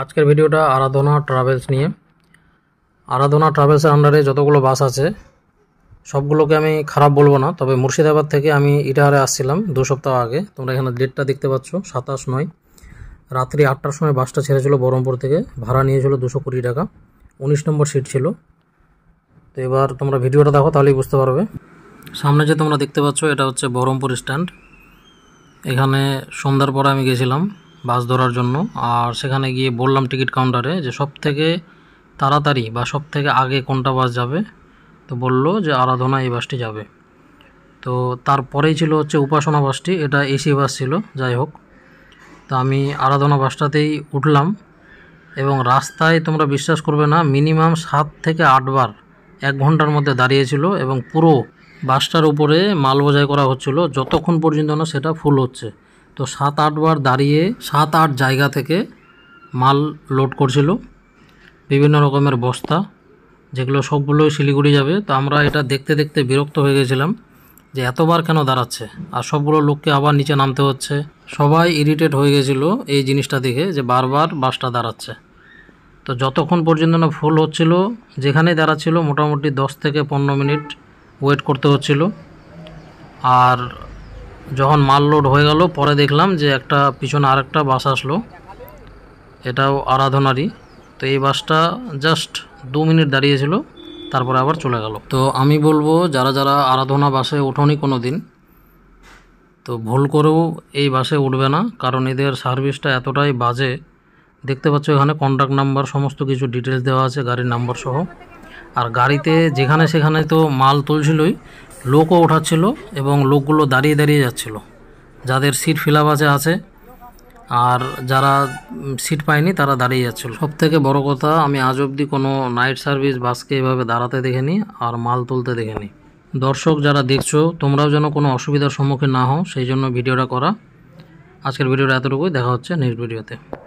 আজকের ভিডিওটা আরাধনা ট্রাভেলস নিয়ে আরাধনা ট্রাভেলসের আন্ডারে যতগুলো বাস আছে সবগুলোকে আমি খারাপ বলবো না তবে মুর্শিদাবাদ থেকে আমি ইটাহারে আসছিলাম দু সপ্তাহ আগে তোমরা এখানে ডেটটা দেখতে পাচ্ছ সাতাশ নয় রাত্রি আটটার সময় বাসটা ছেড়েছিল বহরমপুর থেকে ভাড়া নিয়েছিল দুশো কুড়ি টাকা উনিশ নম্বর সিট ছিল তো এবার তোমরা ভিডিওটা দেখো তাহলেই বুঝতে পারবে সামনে যে তোমরা দেখতে পাচ্ছ এটা হচ্ছে বহরমপুর স্ট্যান্ড এখানে সন্ধ্যার পরে আমি গেছিলাম বাস ধরার জন্য আর সেখানে গিয়ে বললাম টিকিট কাউন্টারে যে সব থেকে তাড়াতাড়ি বা সব থেকে আগে কোনটা বাস যাবে তো বলল যে আরাধনা এই বাসটি যাবে তো তারপরেই ছিল হচ্ছে উপাসনা বাসটি এটা এসি বাস ছিল যাই হোক তো আমি আরাধনা বাসটাতেই উঠলাম এবং রাস্তায় তোমরা বিশ্বাস করবে না মিনিমাম সাত থেকে আটবার এক ঘন্টার মধ্যে দাঁড়িয়েছিল এবং পুরো বাসটার উপরে মাল বোঝাই করা হচ্ছিল যতক্ষণ পর্যন্ত না সেটা ফুল হচ্ছে তো সাত আটবার দাঁড়িয়ে সাত আট জায়গা থেকে মাল লোড করছিল বিভিন্ন রকমের বস্তা যেগুলো সবগুলোই শিলিগুড়ি যাবে তো আমরা এটা দেখতে দেখতে বিরক্ত হয়ে গেছিলাম যে এতবার কেন দাঁড়াচ্ছে আর সবগুলো লোককে আবার নিচে নামতে হচ্ছে সবাই ইরিটেট হয়ে গেছিলো এই জিনিসটা দেখে যে বারবার বাসটা দাঁড়াচ্ছে তো যতক্ষণ পর্যন্ত না ফুল হচ্ছিল যেখানেই দাঁড়াচ্ছিল মোটামুটি দশ থেকে পনেরো মিনিট ওয়েট করতে হচ্ছিল আর যখন মাল লোড হয়ে গেল পরে দেখলাম যে একটা পিছনে আর একটা বাস আসলো এটাও আরাধনারই তো এই বাসটা জাস্ট দু মিনিট দাঁড়িয়েছিল তারপরে আবার চলে গেল তো আমি বলবো যারা যারা আরাধনা বাসে ওঠোনি কোনো দিন তো ভুল করেও এই বাসে উঠবে না কারণ এদের সার্ভিসটা এতটাই বাজে দেখতে পাচ্ছ এখানে কন্ট্যাক্ট নাম্বার সমস্ত কিছু ডিটেলস দেওয়া আছে গাড়ির নাম্বার সহ আর গাড়িতে যেখানে সেখানে তো মাল তুলছিলই লোকও ওঠাচ্ছিল এবং লোকগুলো দাঁড়িয়ে দাঁড়িয়ে যাচ্ছিল যাদের সিট ফিলাবাসে আছে আর যারা সিট পায়নি তারা দাঁড়িয়ে যাচ্ছিল সব থেকে বড় কথা আমি আজ অবধি কোনো নাইট সার্ভিস বাসকে এভাবে দাঁড়াতে দেখেনি আর মাল তুলতে দেখেনি দর্শক যারা দেখছো তোমরাও যেন কোনো অসুবিধার সম্মুখীন না হও সেই জন্য ভিডিওটা করা আজকের ভিডিওটা এতটুকুই দেখা হচ্ছে নেক্সট ভিডিওতে